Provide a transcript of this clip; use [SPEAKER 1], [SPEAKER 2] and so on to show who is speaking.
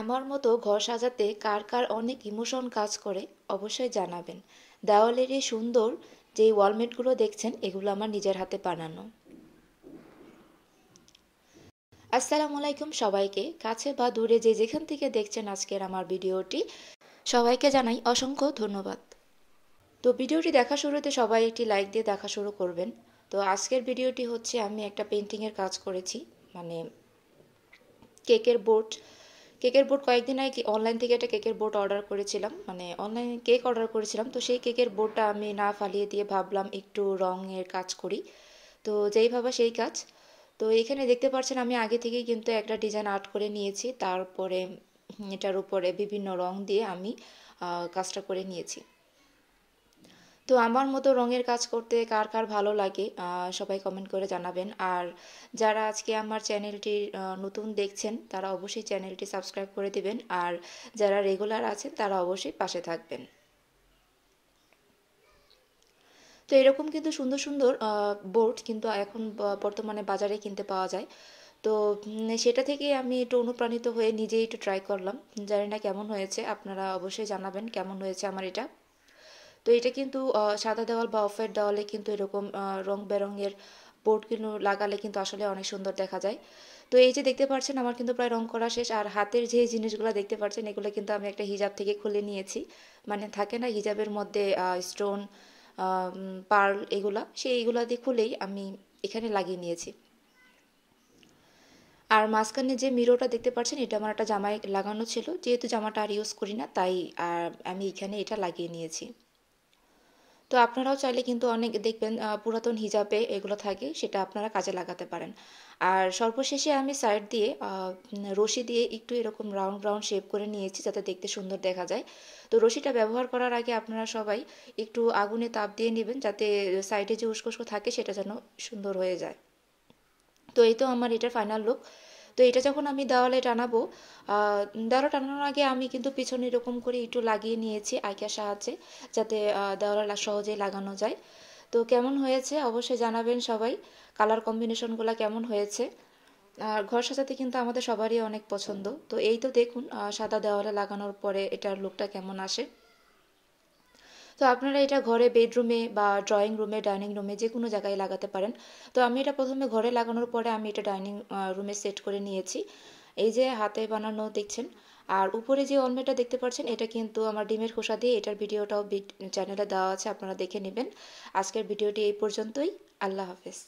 [SPEAKER 1] আমার মতো ঘর সাজাতে কার কার অনেক ইমোশন কাজ করে অবশ্যই জানাবেন দেওয়ালের এই সুন্দর যে ওয়ালমেটগুলো দেখছেন এগুলো আমার নিজের হাতে বানানো আসসালামু আলাইকুম সবাইকে কাছে বা দূরে যে যেখান থেকে দেখছেন আজকের আমার ভিডিওটি সবাইকে জানাই অসংখ্য ধন্যবাদ তো ভিডিওটি দেখা শুরুতে সবাই একটি লাইক দিয়ে দেখা শুরু করবেন তো আজকের ভিডিওটি হচ্ছে আমি একটা পেন্টিংয়ের কাজ করেছি মানে কেকের বোর্ড কেকের বোর্ড কয়েকদিন আগে অনলাইন থেকে একটা কেকের বোর্ড অর্ডার করেছিলাম মানে অনলাইনে কেক অর্ডার করেছিলাম তো সেই কেকের বোর্ডটা আমি না ফালিয়ে দিয়ে ভাবলাম একটু রঙের কাজ করি তো যেই ভাবা সেই কাজ তো এখানে দেখতে পাচ্ছেন আমি আগে থেকেই কিন্তু একটা ডিজাইন আর্ট করে নিয়েছি তারপরে এটার উপরে বিভিন্ন রং দিয়ে আমি কাজটা করে নিয়েছি তো আমার মতো রঙের কাজ করতে কার কার ভালো লাগে সবাই কমেন্ট করে জানাবেন আর যারা আজকে আমার চ্যানেলটি নতুন দেখছেন তারা অবশ্যই চ্যানেলটি সাবস্ক্রাইব করে দেবেন আর যারা রেগুলার আছেন তারা অবশ্যই পাশে থাকবেন তো এরকম কিন্তু সুন্দর সুন্দর বোর্ড কিন্তু এখন বর্তমানে বাজারে কিনতে পাওয়া যায় তো সেটা থেকে আমি একটু অনুপ্রাণিত হয়ে নিজেই একটু ট্রাই করলাম জানি না কেমন হয়েছে আপনারা অবশ্যই জানাবেন কেমন হয়েছে আমার এটা তো এটা কিন্তু সাদা দেওয়াল বা অফের দেওয়ালে কিন্তু এরকম রং বেরঙের বোর্ড কিন্তু লাগালে কিন্তু আসলে অনেক সুন্দর দেখা যায় তো এই যে দেখতে পাচ্ছেন আমার কিন্তু প্রায় রং করা শেষ আর হাতের যে জিনিসগুলো দেখতে পাচ্ছেন এগুলো কিন্তু আমি একটা হিজাব থেকে খুলে নিয়েছি মানে থাকে না হিজাবের মধ্যে স্টোন পার্ল এগুলা সেই এইগুলো দিয়ে খুলেই আমি এখানে লাগিয়ে নিয়েছি আর মাঝখানে যে মিরোটা দেখতে পাচ্ছেন এটা আমার একটা জামায় লাগানো ছিল যেহেতু জামাটা আর ইউজ করি না তাই আর আমি এখানে এটা লাগিয়ে নিয়েছি তো আপনারাও চাইলে কিন্তু অনেক দেখবেন পুরাতন হিজাবে এগুলো থাকে সেটা আপনারা কাজে লাগাতে পারেন আর সর্বশেষে আমি সাইড দিয়ে রশি দিয়ে একটু এরকম রাউন্ড রাউন্ড শেপ করে নিয়েছি যাতে দেখতে সুন্দর দেখা যায় তো রশিটা ব্যবহার করার আগে আপনারা সবাই একটু আগুনে তাপ দিয়ে নেবেন যাতে সাইডে যে উস্কোস্কো থাকে সেটা যেন সুন্দর হয়ে যায় তো এই তো আমার এটা ফাইনাল লুক তো এটা যখন আমি দেওয়ালে টানাবো দেওয়ালে টানানোর আগে আমি কিন্তু পিছনে এরকম করে একটু লাগিয়ে নিয়েছি আইকার সাহায্যে যাতে দেওয়ালে সহজেই লাগানো যায় তো কেমন হয়েছে অবশ্যই জানাবেন সবাই কালার কম্বিনেশনগুলো কেমন হয়েছে আর ঘর সাজাতে কিন্তু আমাদের সবারই অনেক পছন্দ তো এই তো দেখুন সাদা দেওয়ালে লাগানোর পরে এটার লুকটা কেমন আসে তো আপনারা এটা ঘরে বেডরুমে বা ড্রয়িং রুমে ডাইনিং রুমে যে কোনো জায়গায় লাগাতে পারেন তো আমি এটা প্রথমে ঘরে লাগানোর পরে আমি এটা ডাইনিং রুমে সেট করে নিয়েছি এই যে হাতে বানানো দেখছেন আর উপরে যে অলমেটা দেখতে পাচ্ছেন এটা কিন্তু আমার ডিমের খোসা দিয়ে এটার ভিডিওটাও চ্যানেলে দেওয়া আছে আপনারা দেখে নেবেন আজকের ভিডিওটি এই পর্যন্তই আল্লাহ হাফেজ